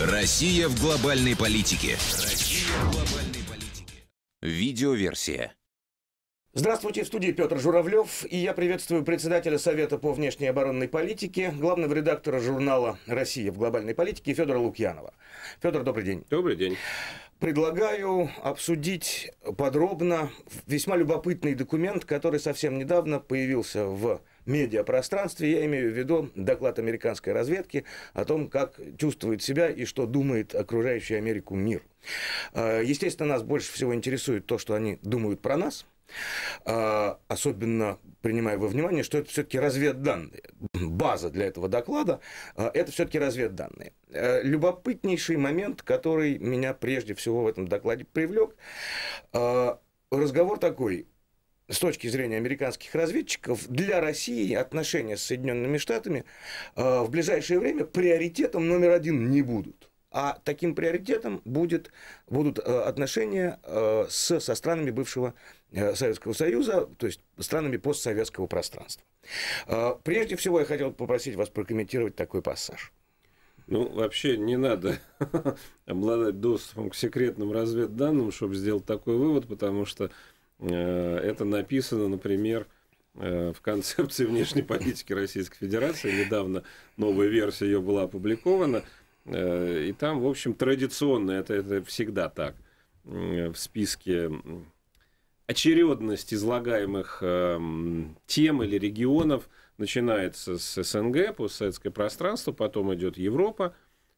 Россия в глобальной политике. Россия в глобальной политике. Видеоверсия. Здравствуйте, в студии Петр Журавлев, и я приветствую председателя Совета по внешней оборонной политике, главного редактора журнала «Россия в глобальной политике» Федора Лукьянова. Федор, добрый день. Добрый день. Предлагаю обсудить подробно весьма любопытный документ, который совсем недавно появился в медиапространстве, я имею в виду доклад американской разведки о том, как чувствует себя и что думает окружающий Америку мир. А, естественно, нас больше всего интересует то, что они думают про нас, а, особенно принимая во внимание, что это все-таки разведданные. База для этого доклада а, – это все-таки разведданные. Любопытнейший момент, который меня прежде всего в этом докладе привлек, разговор такой – с точки зрения американских разведчиков, для России отношения с Соединенными Штатами э, в ближайшее время приоритетом номер один не будут. А таким приоритетом будет, будут э, отношения э, с, со странами бывшего Советского Союза, то есть странами постсоветского пространства. Прежде всего, я хотел попросить вас прокомментировать такой пассаж. Ну, вообще не надо обладать доступом к секретным разведданным, чтобы сделать такой вывод, потому что Э, это написано, например, э, в концепции внешней политики Российской Федерации. Недавно новая версия ее была опубликована. Э, и там, в общем, традиционно, это, это всегда так, в списке очередность излагаемых тем или регионов начинается с СНГ, постсоветское пространство, потом идет Европа,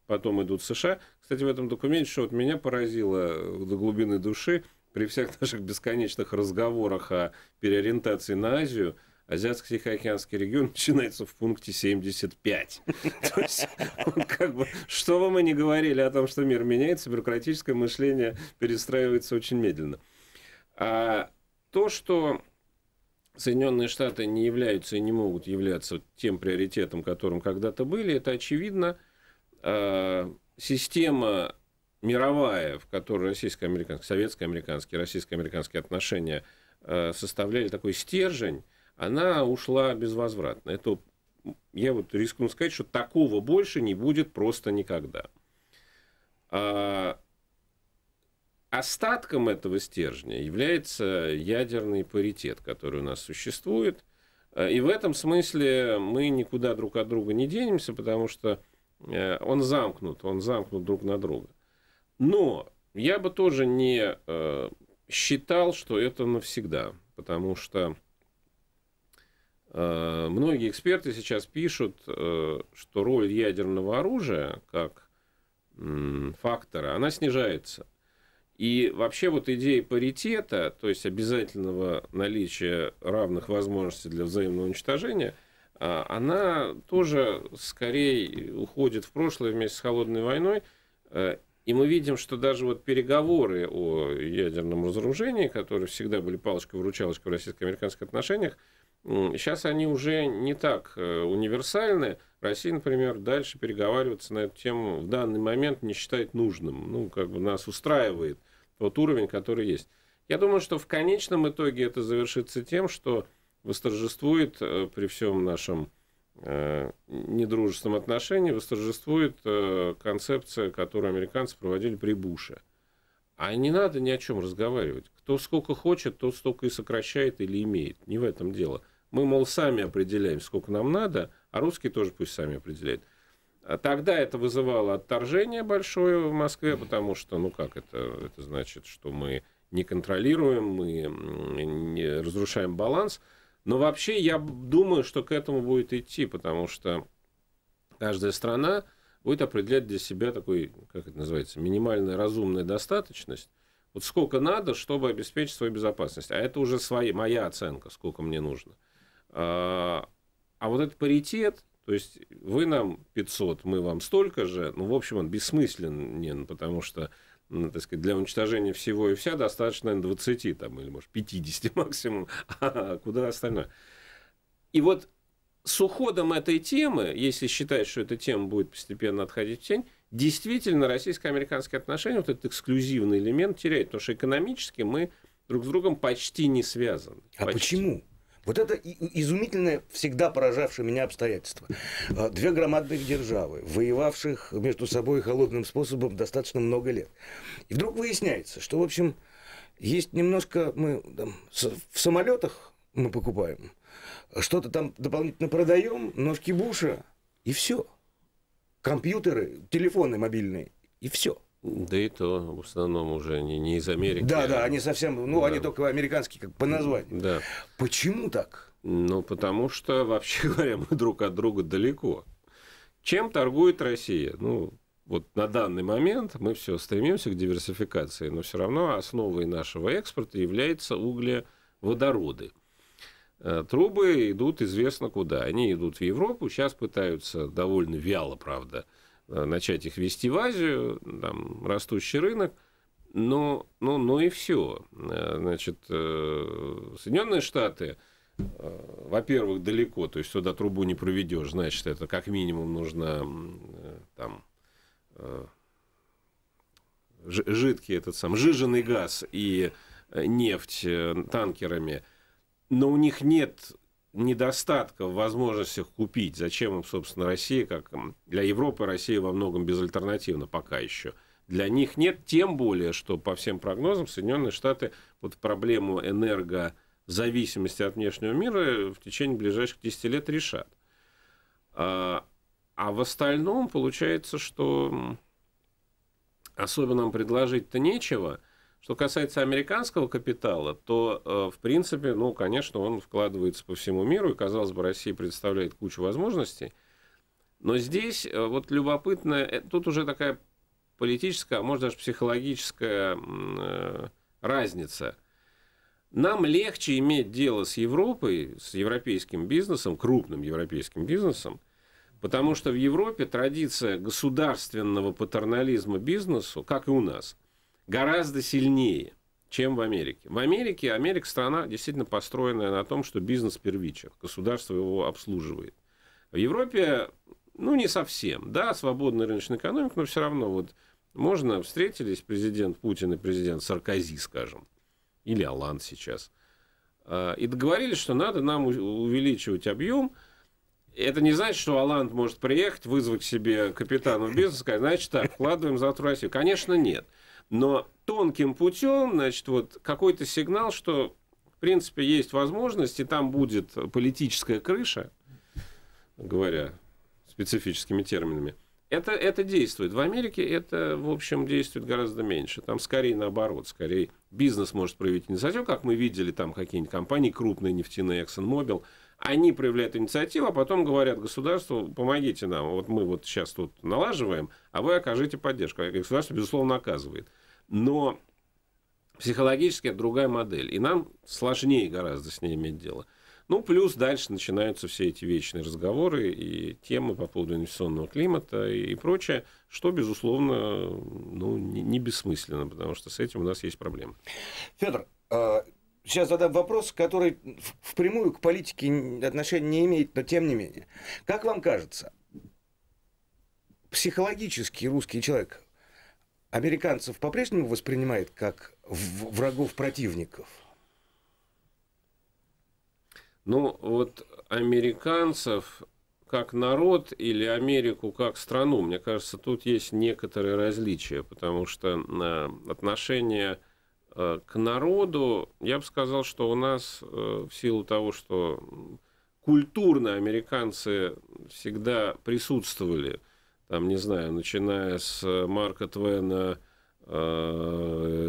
потом идут США. Кстати, в этом документе, что вот меня поразило до глубины души, при всех наших бесконечных разговорах о переориентации на Азию, Азиатско-Тихоокеанский регион начинается в пункте 75. То есть, как бы, что бы мы ни говорили о том, что мир меняется, бюрократическое мышление перестраивается очень медленно. А то, что Соединенные Штаты не являются и не могут являться тем приоритетом, которым когда-то были, это очевидно. А система мировая, в которой российско-американские, советско-американские, российско-американские отношения э, составляли такой стержень, она ушла безвозвратно. Это я вот рискну сказать, что такого больше не будет просто никогда. А остатком этого стержня является ядерный паритет, который у нас существует. Э, и в этом смысле мы никуда друг от друга не денемся, потому что э, он замкнут, он замкнут друг на друга. Но я бы тоже не э, считал, что это навсегда, потому что э, многие эксперты сейчас пишут, э, что роль ядерного оружия как э, фактора, она снижается. И вообще вот идея паритета, то есть обязательного наличия равных возможностей для взаимного уничтожения, а, она тоже скорее уходит в прошлое вместе с холодной войной э, и мы видим, что даже вот переговоры о ядерном разоружении, которые всегда были палочкой-выручалочкой в российско-американских отношениях, сейчас они уже не так э, универсальны. Россия, например, дальше переговариваться на эту тему в данный момент не считает нужным. Ну, как бы нас устраивает тот уровень, который есть. Я думаю, что в конечном итоге это завершится тем, что восторжествует э, при всем нашем Э, недружественном отношении восторжествует э, концепция, которую американцы проводили при Буше. А не надо ни о чем разговаривать. Кто сколько хочет, тот столько и сокращает или имеет. Не в этом дело. Мы, мол, сами определяем, сколько нам надо, а русские тоже пусть сами определяют. А тогда это вызывало отторжение большое в Москве, потому что, ну как это, это значит, что мы не контролируем, мы не разрушаем баланс. Но вообще я думаю, что к этому будет идти, потому что каждая страна будет определять для себя такой, как это называется, минимальная разумная достаточность. Вот сколько надо, чтобы обеспечить свою безопасность. А это уже свои, моя оценка, сколько мне нужно. А, а вот этот паритет, то есть вы нам 500, мы вам столько же, ну, в общем, он бессмысленен, потому что ну, так сказать, для уничтожения всего и вся достаточно наверное, 20 там, или, может, 50 максимум, а куда остальное. И вот с уходом этой темы, если считать, что эта тема будет постепенно отходить в тень, действительно российско-американские отношения, вот этот эксклюзивный элемент теряет, потому что экономически мы друг с другом почти не связаны. А почти. почему? Вот это изумительное, всегда поражавшее меня обстоятельство. А, две громадных державы, воевавших между собой холодным способом достаточно много лет. И вдруг выясняется, что, в общем, есть немножко мы там, в самолетах мы покупаем, что-то там дополнительно продаем, ножки Буша, и все. Компьютеры, телефоны мобильные, и все. Да и то в основном уже не, не из Америки. Да, да, а они совсем, ну, да. они только американские, как по названию. Да. Почему так? Ну, потому что, вообще говоря, мы друг от друга далеко. Чем торгует Россия? Ну, вот на данный момент мы все стремимся к диверсификации, но все равно основой нашего экспорта являются углеводороды. Э, трубы идут известно куда. Они идут в Европу, сейчас пытаются довольно вяло, правда, Э, начать их вести в Азию, там растущий рынок, но, но, ну, но ну и все. Э, значит, э, Соединенные Штаты, во-первых, далеко, то есть сюда трубу не проведешь, значит, это как минимум нужно там жидкий этот сам, жиженый газ и нефть танкерами, но у них нет недостатка в возможностях купить, зачем им, собственно, Россия, как для Европы Россия во многом безальтернативна пока еще. Для них нет, тем более, что по всем прогнозам Соединенные Штаты вот проблему энергозависимости от внешнего мира в течение ближайших 10 лет решат. А, а в остальном получается, что особо нам предложить-то нечего – что касается американского капитала, то, э, в принципе, ну, конечно, он вкладывается по всему миру, и, казалось бы, Россия представляет кучу возможностей. Но здесь э, вот любопытно, э, тут уже такая политическая, а может даже психологическая разница. Нам легче иметь дело с Европой, с европейским бизнесом, крупным европейским бизнесом, потому что в Европе традиция государственного патернализма бизнесу, как и у нас – гораздо сильнее, чем в Америке. В Америке Америка страна действительно построенная на том, что бизнес первичен, государство его обслуживает. В Европе, ну, не совсем. Да, свободный рыночный экономик, но все равно вот можно встретились президент Путин и президент Саркози, скажем, или Алан сейчас, а, и договорились, что надо нам увеличивать объем, это не значит, что Аланд может приехать, вызвать себе капитана в бизнес, сказать, значит так, вкладываем завтра в Россию. Конечно, нет. Но тонким путем, значит, вот какой-то сигнал, что, в принципе, есть возможность, и там будет политическая крыша, говоря специфическими терминами. Это, это действует. В Америке это, в общем, действует гораздо меньше. Там скорее наоборот. Скорее бизнес может проявить инициативу, как мы видели, там какие-нибудь компании крупные, нефтяные, ExxonMobil – они проявляют инициативу, а потом говорят государству, помогите нам, вот мы вот сейчас тут налаживаем, а вы окажите поддержку. И а государство, безусловно, оказывает. Но психологически это другая модель, и нам сложнее гораздо с ней иметь дело. Ну, плюс дальше начинаются все эти вечные разговоры и темы по поводу инвестиционного климата и, прочее, что, безусловно, ну, не, не бессмысленно, потому что с этим у нас есть проблемы. Федор, э, сейчас задам вопрос, который впрямую к политике отношения не имеет, но тем не менее. Как вам кажется, психологически русский человек американцев по-прежнему воспринимает как врагов противников? Ну, вот американцев как народ или Америку как страну, мне кажется, тут есть некоторые различия, потому что э, отношения Э, к народу, я бы сказал, что у нас э, в силу того, что культурно американцы всегда присутствовали, там, не знаю, начиная с э, Марка Твена,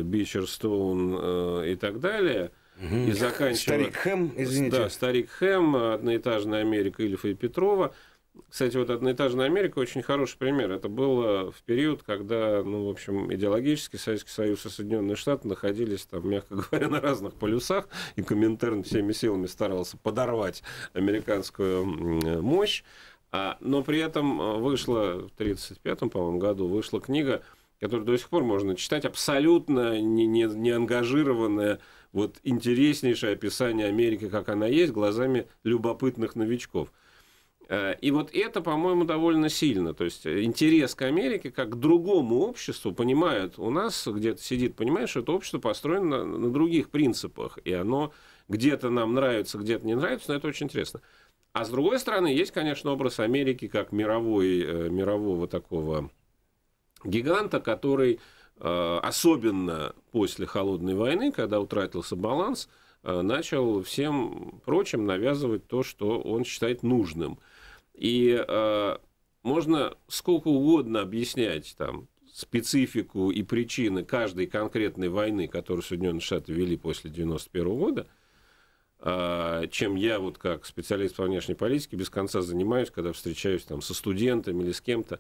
Бичерстоун и так далее, угу. и заканчивая... Старик Хэм, извините. Да, Старик Хэм, «Одноэтажная Америка» Ильфа и Петрова – кстати, вот «Одноэтажная Америка» очень хороший пример. Это было в период, когда, ну, в общем, идеологически Советский Союз и Соединенные Штаты находились, там, мягко говоря, на разных полюсах, и Коминтерн всеми силами старался подорвать американскую э, мощь. А, но при этом э, вышла в 1935, по-моему, году вышла книга, которую до сих пор можно читать, абсолютно не, не, не ангажированная, вот интереснейшее описание Америки, как она есть, глазами любопытных новичков – Э, и вот это, по-моему, довольно сильно. То есть э, интерес к Америке как к другому обществу понимают. У нас где-то сидит, понимаешь, что это общество построено на, на других принципах. И оно где-то нам нравится, где-то не нравится, но это очень интересно. А с другой стороны, есть, конечно, образ Америки как мировой, э, мирового такого гиганта, который особенно после холодной войны, когда утратился баланс, начал всем прочим навязывать то, что он считает нужным – и э, можно сколько угодно объяснять там специфику и причины каждой конкретной войны, которую Соединенные Штаты вели после 91 года, э, чем я вот как специалист по внешней политике без конца занимаюсь, когда встречаюсь там со студентами или с кем-то.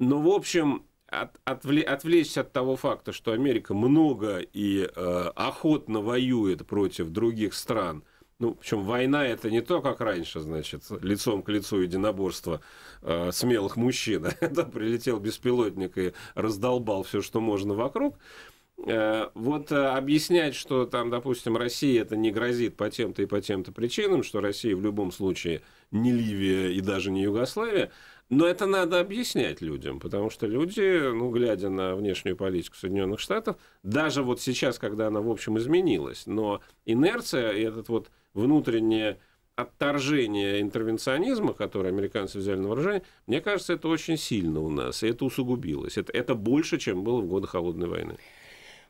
Но, в общем, от, отвле, отвлечься от того факта, что Америка много и э, охотно воюет против других стран – ну, причем война это не то, как раньше, значит, лицом к лицу единоборство э, смелых мужчин. это прилетел беспилотник и раздолбал все, что можно вокруг. Э, вот э, объяснять, что там, допустим, России это не грозит по тем-то и по тем-то причинам, что Россия в любом случае не Ливия и даже не Югославия, но это надо объяснять людям, потому что люди, ну, глядя на внешнюю политику Соединенных Штатов, даже вот сейчас, когда она, в общем, изменилась, но инерция и этот вот внутреннее отторжение интервенционизма, который американцы взяли на вооружение, мне кажется, это очень сильно у нас, и это усугубилось. Это, это больше, чем было в годы Холодной войны.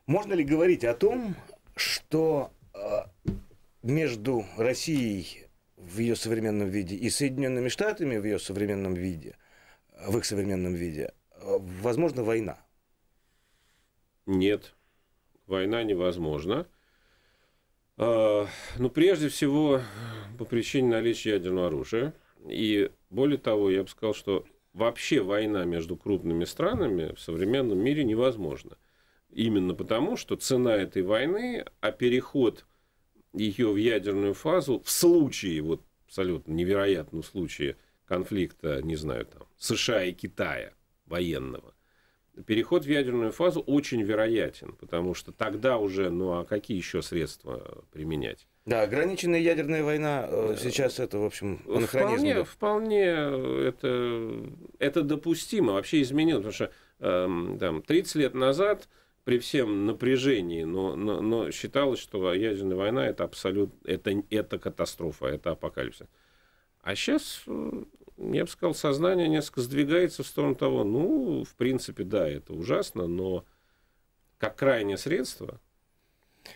Можно ли говорить о том, что э, между Россией в ее современном виде и Соединенными Штатами в ее современном виде, э, в их современном виде, э, возможно, война? Нет, война невозможна. А, ну, прежде всего, по причине наличия ядерного оружия. И более того, я бы сказал, что вообще война между крупными странами в современном мире невозможна. Именно потому, что цена этой войны, а переход ее в ядерную фазу в случае, вот абсолютно невероятном случае конфликта, не знаю, там, США и Китая военного, переход в ядерную фазу очень вероятен, потому что тогда уже, ну а какие еще средства применять? Да, ограниченная ядерная война э, э, сейчас это, в общем, анахронизм. Вполне, да? вполне э, это, это допустимо, вообще изменено, потому что э, там, 30 лет назад при всем напряжении, но, но, но считалось, что ядерная война это абсолютно, это, это катастрофа, это апокалипсис. А сейчас я бы сказал, сознание несколько сдвигается в сторону того, ну, в принципе, да, это ужасно, но как крайнее средство.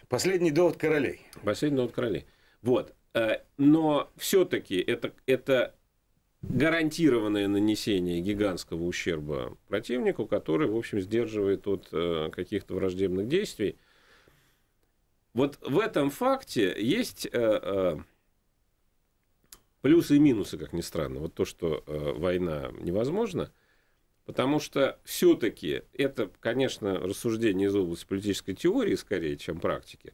Последний довод королей. Последний довод королей. Вот. Э, но все-таки это, это гарантированное нанесение гигантского ущерба противнику, который, в общем, сдерживает от э, каких-то враждебных действий. Вот в этом факте есть э, плюсы и минусы, как ни странно. Вот то, что э, война невозможна, потому что все-таки это, конечно, рассуждение из области политической теории скорее, чем практики,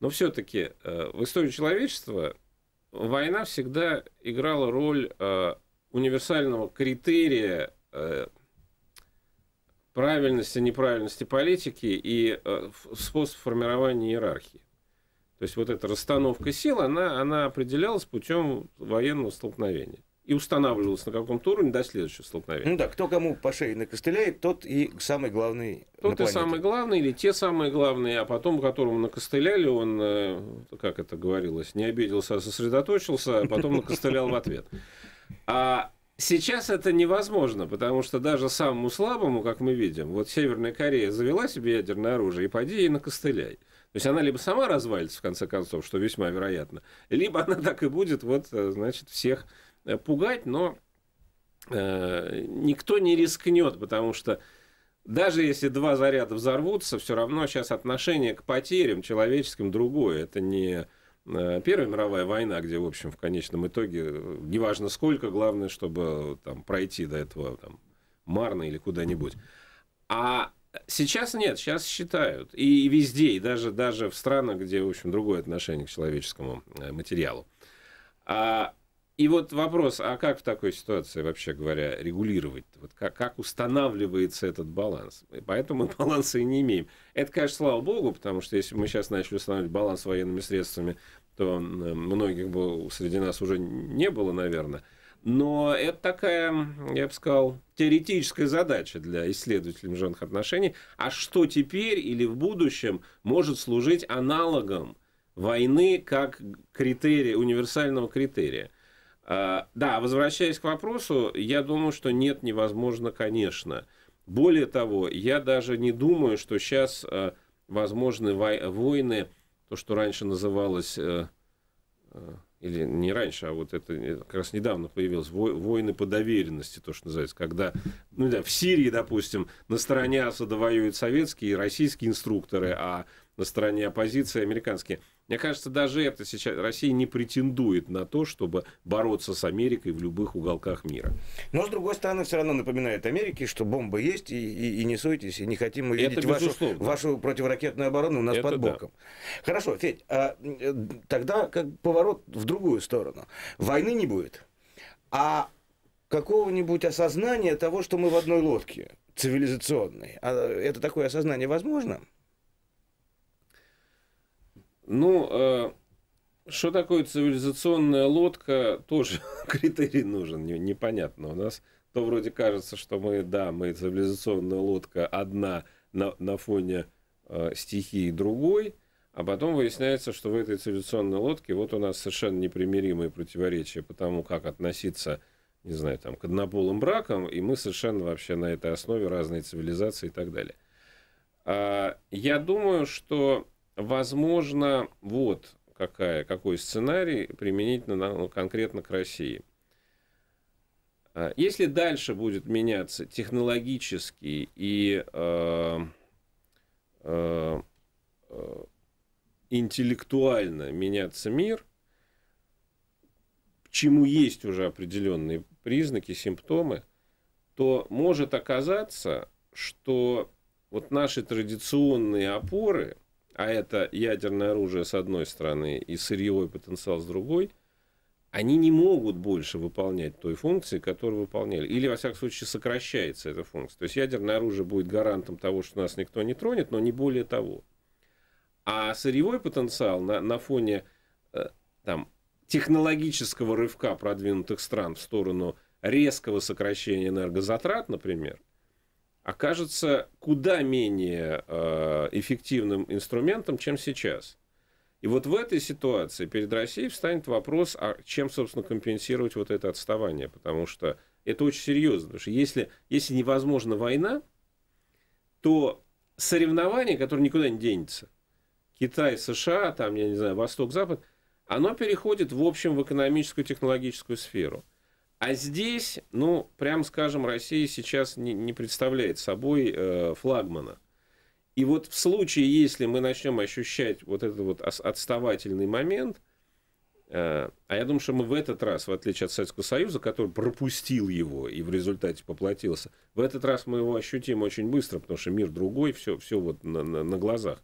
но все-таки э, в истории человечества война всегда играла роль э, универсального критерия э, правильности, неправильности политики и э, способ формирования иерархии. То есть вот эта расстановка сил, она, она определялась путем военного столкновения. И устанавливалась на каком-то уровне до следующего столкновения. Ну да, кто кому по шее накостыляет, тот и самый главный. Тот и самый главный, или те самые главные, а потом, которому накостыляли, он, э, как это говорилось, не обиделся, а сосредоточился, а потом накостылял в ответ. А Сейчас это невозможно, потому что даже самому слабому, как мы видим, вот Северная Корея завела себе ядерное оружие, и поди и накостыляй. То есть она либо сама развалится, в конце концов, что весьма вероятно, либо она так и будет вот, э, значит, всех э, пугать, но э, никто не рискнет, потому что даже если два заряда взорвутся, все равно сейчас отношение к потерям человеческим другое. Это не э, Первая мировая война, где, в общем, в конечном итоге, неважно сколько, главное, чтобы там, пройти до этого там, марно или куда-нибудь. А Сейчас нет, сейчас считают. И везде, и даже, даже в странах, где, в общем, другое отношение к человеческому э, материалу. А, и вот вопрос, а как в такой ситуации, вообще говоря, регулировать? Вот как, как устанавливается этот баланс? И поэтому мы баланса и не имеем. Это, конечно, слава богу, потому что если бы мы сейчас начали устанавливать баланс военными средствами, то многих бы среди нас уже не было, наверное. Но это такая, я бы сказал, теоретическая задача для исследователей международных отношений. А что теперь или в будущем может служить аналогом войны как критерия, универсального критерия? А, да, возвращаясь к вопросу, я думаю, что нет, невозможно, конечно. Более того, я даже не думаю, что сейчас а, возможны войны, то, что раньше называлось э, э, или не раньше, а вот это э, как раз недавно появилось, войны по доверенности, то, что называется, когда, ну да, в Сирии, допустим, на стороне Асада воюют советские и российские инструкторы, а на стороне оппозиции американские – мне кажется, даже это сейчас Россия не претендует на то, чтобы бороться с Америкой в любых уголках мира. Но, с другой стороны, все равно напоминает Америке, что бомба есть, и, и, и не суетесь и не хотим мы видеть вашу, вашу противоракетную оборону у нас это под боком. Да. Хорошо, Федь, а, э, тогда как поворот в другую сторону. Войны не будет, а какого-нибудь осознания того, что мы в одной лодке цивилизационной. А э, это такое осознание возможно? Ну, э, что такое цивилизационная лодка, тоже критерий нужен, не, непонятно. У нас то вроде кажется, что мы, да, мы цивилизационная лодка одна на, на фоне э, стихии другой, а потом выясняется, что в этой цивилизационной лодке вот у нас совершенно непримиримые противоречия по тому, как относиться не знаю, там, к однополым бракам, и мы совершенно вообще на этой основе разные цивилизации и так далее. А, я думаю, что возможно, вот какая, какой сценарий применительно на, конкретно к России. А, если дальше будет меняться технологический и э, э, интеллектуально меняться мир, чему есть уже определенные признаки, симптомы, то может оказаться, что вот наши традиционные опоры – а это ядерное оружие с одной стороны и сырьевой потенциал с другой, они не могут больше выполнять той функции, которую выполняли. Или, во всяком случае, сокращается эта функция. То есть ядерное оружие будет гарантом того, что нас никто не тронет, но не более того. А сырьевой потенциал на, на фоне э, там, технологического рывка продвинутых стран в сторону резкого сокращения энергозатрат, например, окажется куда менее э, эффективным инструментом, чем сейчас. И вот в этой ситуации перед Россией встанет вопрос, а чем, собственно, компенсировать вот это отставание, потому что это очень серьезно. Потому что если, если невозможна война, то соревнование, которое никуда не денется, Китай, США, там, я не знаю, Восток, Запад, оно переходит в общем в экономическую, технологическую сферу – а здесь, ну, прям скажем, Россия сейчас не, не представляет собой э, флагмана. И вот в случае, если мы начнем ощущать вот этот вот отставательный момент, э, а я думаю, что мы в этот раз, в отличие от Советского Союза, который пропустил его и в результате поплатился, в этот раз мы его ощутим очень быстро, потому что мир другой, все, все вот на, на, на глазах.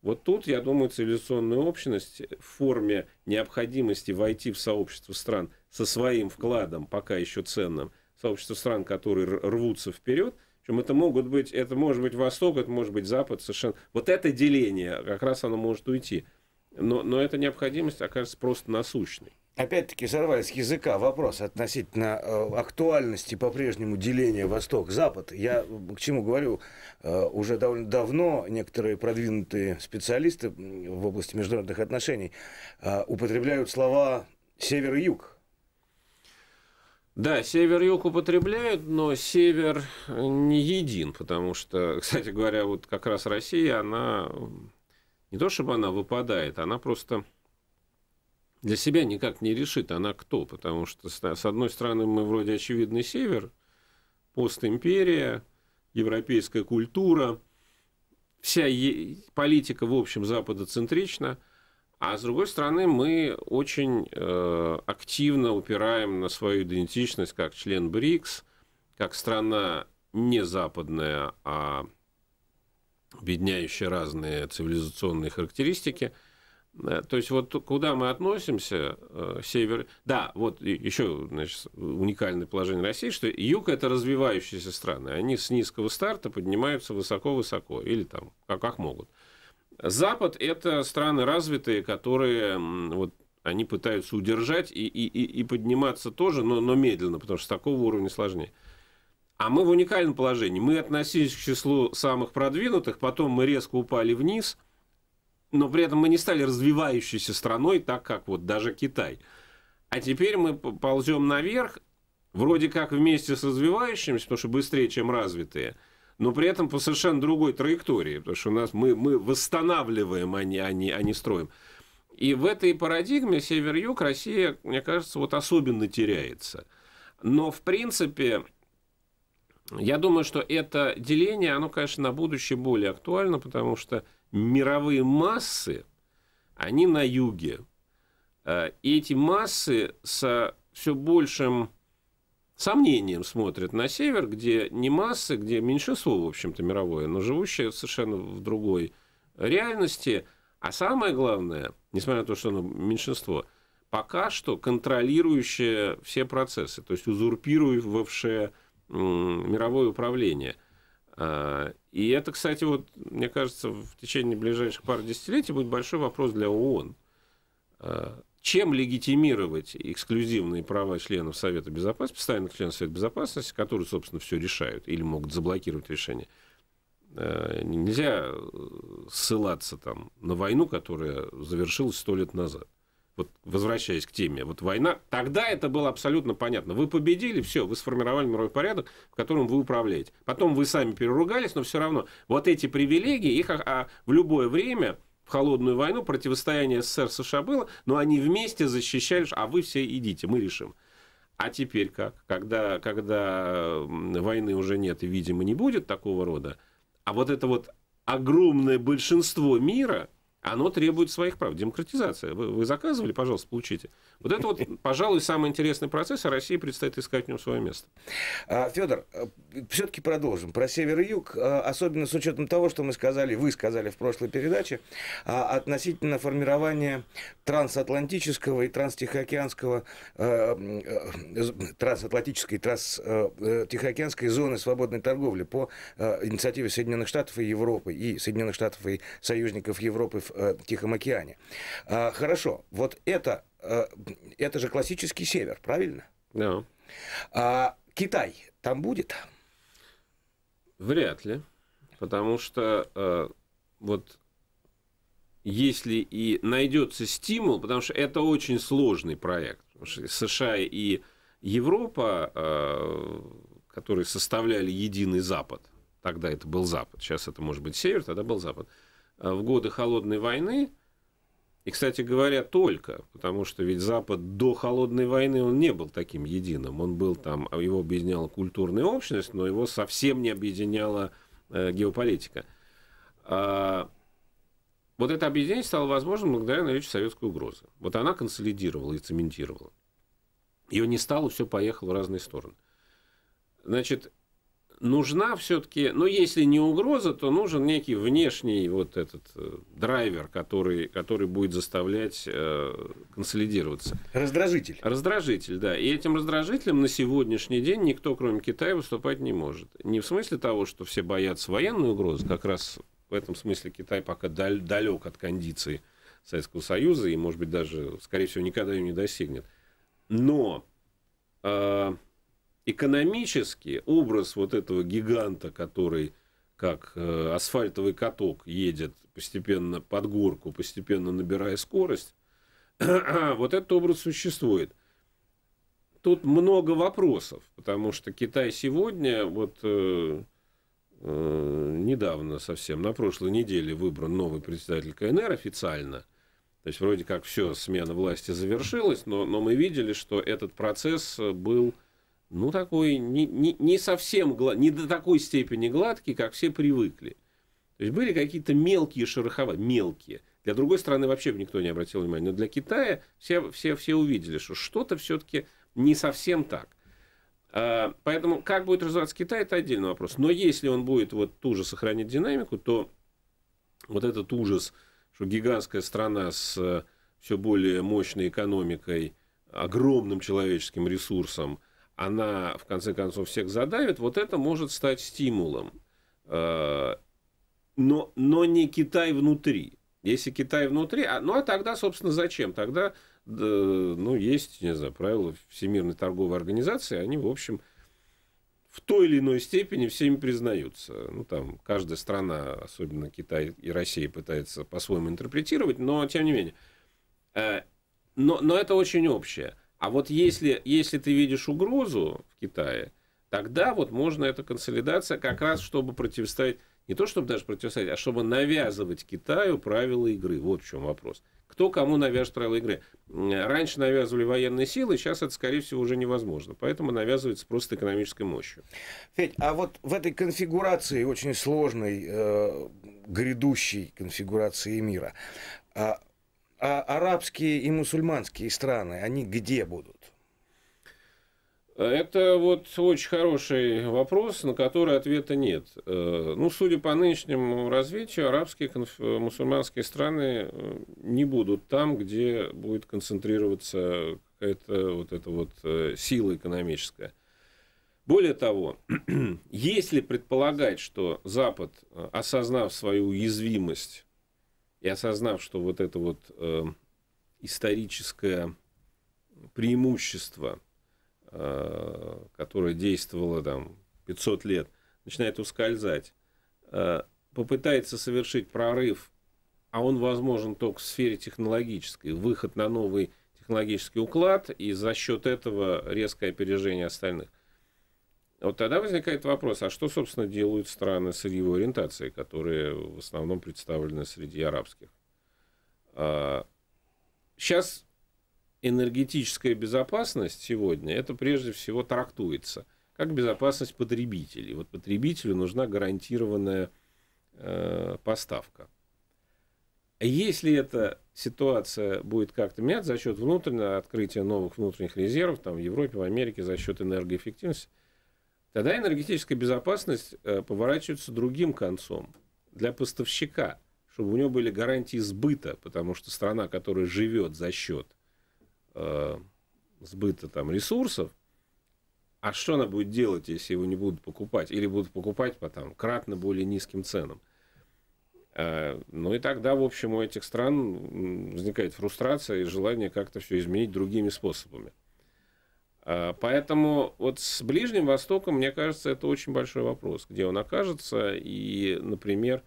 Вот тут, я думаю, цивилизационная общность в форме необходимости войти в сообщество стран – со своим вкладом, пока еще ценным, сообщество стран, которые рвутся вперед, чем это могут быть, это может быть Восток, это может быть Запад, совершенно. Вот это деление, как раз оно может уйти. Но, но эта необходимость окажется просто насущной. Опять-таки сорвались с языка вопрос относительно э, актуальности по-прежнему деления Восток-Запад. Я к чему говорю, э, уже довольно давно некоторые продвинутые специалисты в области международных отношений э, употребляют слова север и юг да, север-юг употребляют, но север э, не един, потому что, кстати говоря, вот как раз Россия, она не то чтобы она выпадает, она просто для себя никак не решит, она кто, потому что, с одной стороны, мы вроде очевидный север, постимперия, европейская культура, вся политика, в общем, западоцентрична – а с другой стороны, мы очень э, активно упираем на свою идентичность как член БРИКС, как страна не западная, а объединяющая разные цивилизационные характеристики. Э, то есть вот куда мы относимся, э, север... Да, вот еще значит, уникальное положение России, что юг – это развивающиеся страны. Они с низкого старта поднимаются высоко-высоко или там как, как могут – Запад – это страны развитые, которые вот, они пытаются удержать и, и, и подниматься тоже, но, но медленно, потому что с такого уровня сложнее. А мы в уникальном положении. Мы относились к числу самых продвинутых, потом мы резко упали вниз, но при этом мы не стали развивающейся страной, так как вот даже Китай. А теперь мы ползем наверх, вроде как вместе с развивающимися, потому что быстрее, чем развитые – но при этом по совершенно другой траектории, потому что у нас мы, мы восстанавливаем, а не, а, не, а не строим. И в этой парадигме север-юг Россия, мне кажется, вот особенно теряется. Но, в принципе, я думаю, что это деление, оно, конечно, на будущее более актуально, потому что мировые массы, они на юге. Э, и эти массы со все большим сомнением смотрят на север, где не массы, где меньшинство, в общем-то, мировое, но живущее совершенно в другой реальности. А самое главное, несмотря на то, что оно меньшинство, пока что контролирующее все процессы, то есть узурпирующее мировое управление. А, и это, кстати, вот, мне кажется, в течение ближайших пары десятилетий будет большой вопрос для ООН. А, чем легитимировать эксклюзивные права членов Совета Безопасности, постоянных членов Совета Безопасности, которые, собственно, все решают или могут заблокировать решение. Э, нельзя э, ссылаться там на войну, которая завершилась сто лет назад. Вот возвращаясь к теме, вот война, тогда это было абсолютно понятно. Вы победили, все, вы сформировали мировой порядок, в котором вы управляете. Потом вы сами переругались, но все равно вот эти привилегии, их а, а в любое время в холодную войну, противостояние СССР США было, но они вместе защищали, а вы все идите, мы решим. А теперь как? Когда, когда войны уже нет и, видимо, не будет такого рода, а вот это вот огромное большинство мира – оно требует своих прав. Демократизация. Вы, вы заказывали, пожалуйста, получите. Вот это вот, пожалуй, самый интересный процесс, а России предстоит искать в нем свое место. А, Федор, э, все-таки продолжим. Про север и юг, э, особенно с учетом того, что мы сказали, вы сказали в прошлой передаче, а, относительно формирования трансатлантического и транстихоокеанского, э, трансатлантической и транстихоокеанской зоны свободной торговли по инициативе Соединенных Штатов и Европы, и Соединенных Штатов и союзников Европы в Э, Тихом океане. А, хорошо, вот это, э, это же классический север, правильно? Да. А Китай там будет? Вряд ли, потому что э, вот если и найдется стимул, потому что это очень сложный проект, потому что США и Европа, которые составляли единый Запад, тогда это был Запад, сейчас это может быть Север, тогда был Запад, Э, в годы Холодной войны, и, кстати говоря, только, потому что ведь Запад до Холодной войны он не был таким единым. Он был там, а его объединяла культурная общность, но его совсем не объединяла э, геополитика. А, вот это объединение стало возможным благодаря наличию советской угрозы. Вот она консолидировала и цементировала. Ее не стало, все поехало в разные стороны. Значит, нужна все-таки, ну, если не угроза, то нужен некий внешний вот этот э, драйвер, который, который будет заставлять э, консолидироваться. Раздражитель. Раздражитель, да. И этим раздражителем на сегодняшний день никто, кроме Китая, выступать не может. Не в смысле того, что все боятся военной угрозы, как раз в этом смысле Китай пока дал далек от кондиции Советского Союза и, может быть, даже, скорее всего, никогда ее не достигнет. Но э, экономически образ вот этого гиганта, который как э, асфальтовый каток едет постепенно под горку, постепенно набирая скорость, вот этот образ существует. Тут много вопросов, потому что Китай сегодня, вот э, э, недавно совсем, на прошлой неделе выбран новый председатель КНР официально. То есть вроде как все, смена власти завершилась, но, но мы видели, что этот процесс был ну, такой, не, не, не совсем, глад, не до такой степени гладкий, как все привыкли. То есть были какие-то мелкие шерохова, мелкие. Для другой страны вообще бы никто не обратил внимания, но для Китая все, все, все увидели, что что-то все-таки не совсем так. А, поэтому как будет развиваться Китай, это отдельный вопрос. Но если он будет вот ту же сохранить динамику, то вот этот ужас, что гигантская страна с э, все более мощной экономикой, огромным человеческим ресурсом, она, в конце концов, всех задавит, вот это может стать стимулом. Э, но, но не Китай внутри. Если Китай внутри, а, ну а тогда, собственно, зачем? Тогда, да, э, ну, есть, не знаю, правила Всемирной торговой организации, они, в общем, в той или иной степени всеми признаются. Ну, там, каждая страна, особенно Китай и Россия, пытается по-своему интерпретировать, но, тем не менее. Э, но, но это очень общее. А вот если, если ты видишь угрозу в Китае, тогда вот можно эта консолидация как раз, чтобы противостоять, не то чтобы даже противостоять, а чтобы навязывать Китаю правила игры. Вот в чем вопрос. Кто кому навяжет правила игры? Раньше навязывали военные силы, сейчас это, скорее всего, уже невозможно. Поэтому навязывается просто экономической мощью. Федь, а вот в этой конфигурации, очень сложной, э, грядущей конфигурации мира, э, а арабские и мусульманские страны, они где будут? Это вот очень хороший вопрос, на который ответа нет. Э, ну, судя по нынешнему развитию, арабские конф... мусульманские страны э, не будут там, где будет концентрироваться какая-то вот эта вот э, сила экономическая. Более того, если предполагать, что Запад, осознав свою уязвимость и осознав, что вот это вот э, историческое преимущество, э, которое действовало там 500 лет, начинает ускользать, э, попытается совершить прорыв, а он возможен только в сфере технологической, выход на новый технологический уклад и за счет этого резкое опережение остальных. Вот тогда возникает вопрос, а что, собственно, делают страны сырьевой ориентации, которые в основном представлены среди арабских? Сейчас а, энергетическая безопасность сегодня, это прежде всего трактуется как безопасность потребителей. Вот потребителю нужна гарантированная э, поставка. Если эта ситуация будет как-то менять за счет внутреннего открытия новых внутренних резервов там, в Европе, в Америке, за счет энергоэффективности, Тогда энергетическая безопасность э, поворачивается другим концом для поставщика, чтобы у него были гарантии сбыта, потому что страна, которая живет за счет э, сбыта там, ресурсов, а что она будет делать, если его не будут покупать? Или будут покупать по там, кратно более низким ценам? Э, ну и тогда, в общем, у этих стран возникает фрустрация и желание как-то все изменить другими способами. А, поэтому вот с Ближним Востоком, мне кажется, это очень большой вопрос, где он окажется. И, например,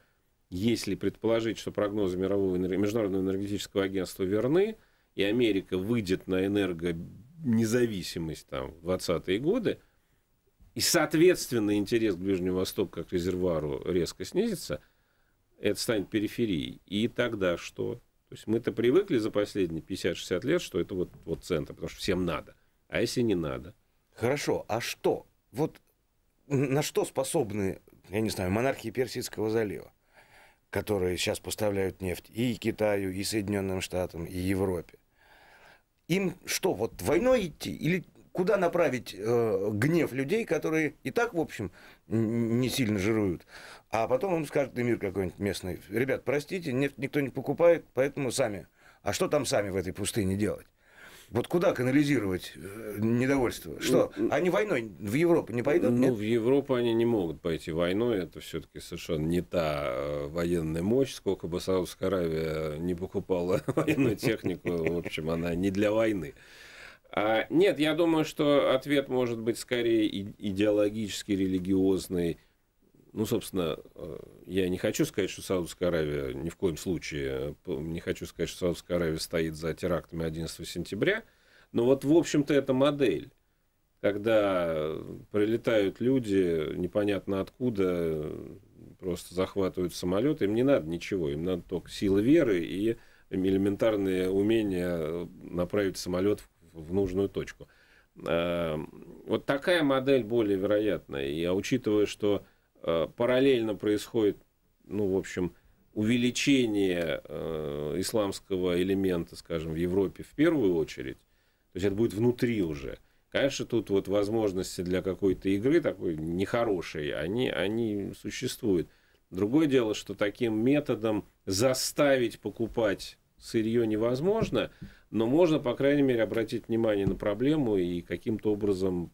если предположить, что прогнозы Мирового Международного энергетического агентства верны, и Америка выйдет на энергонезависимость там, в 20-е годы, и, соответственно, интерес к Ближнему Востоку как резервуару резко снизится, это станет периферией. И тогда что? То есть мы-то привыкли за последние 50-60 лет, что это вот, вот центр, потому что всем надо. А если не надо? Хорошо, а что? Вот на что способны, я не знаю, монархии Персидского залива, которые сейчас поставляют нефть и Китаю, и Соединенным Штатам, и Европе? Им что, вот войной идти? Или куда направить э, гнев людей, которые и так, в общем, не сильно жируют. А потом им скажет мир какой-нибудь местный. Ребят, простите, нефть никто не покупает, поэтому сами. А что там сами в этой пустыне делать? Вот куда канализировать э, недовольство? Что, ну, они войной в Европу не пойдут? Ну, нет? в Европу они не могут пойти войной. Это все-таки совершенно не та э, военная мощь, сколько бы Саудовская Аравия не покупала военную технику. В общем, она не для войны. А, нет, я думаю, что ответ может быть скорее идеологический, религиозный ну, собственно, э, я не хочу сказать, что Саудовская Аравия, ни в коем случае, э, не хочу сказать, что Саудовская Аравия стоит за терактами 11 сентября, но вот, в общем-то, это модель, когда прилетают люди непонятно откуда, просто захватывают самолет, им не надо ничего, им надо только силы веры и элементарные умения э, направить самолет в нужную точку. Эм, вот такая модель более вероятная. И а учитывая, что Э, параллельно происходит, ну, в общем, увеличение э, исламского элемента, скажем, в Европе в первую очередь. То есть это будет внутри уже. Конечно, тут вот возможности для какой-то игры такой нехорошей, они, они существуют. Другое дело, что таким методом заставить покупать сырье невозможно, но можно, по крайней мере, обратить внимание на проблему и каким-то образом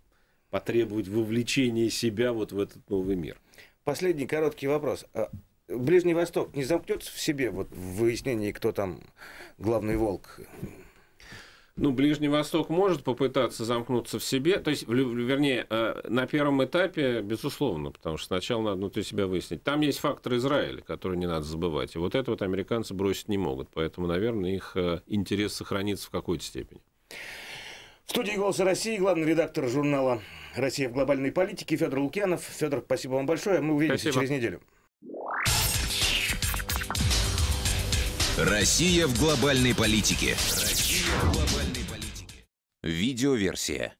потребовать вовлечения себя вот в этот новый мир. Последний короткий вопрос. А Ближний Восток не замкнется в себе вот в выяснении, кто там главный волк? Ну, Ближний Восток может попытаться замкнуться в себе, то есть, вернее, э, на первом этапе, безусловно, потому что сначала надо внутри себя выяснить. Там есть фактор Израиля, который не надо забывать, и вот это вот американцы бросить не могут, поэтому, наверное, их э, интерес сохранится в какой-то степени. В студии «Голоса России» главный редактор журнала Россия в глобальной политике. Федор Лукьянов. Федор, спасибо вам большое. Мы увидимся спасибо. через неделю. Россия в глобальной политике. Россия в глобальной политике. Видеоверсия.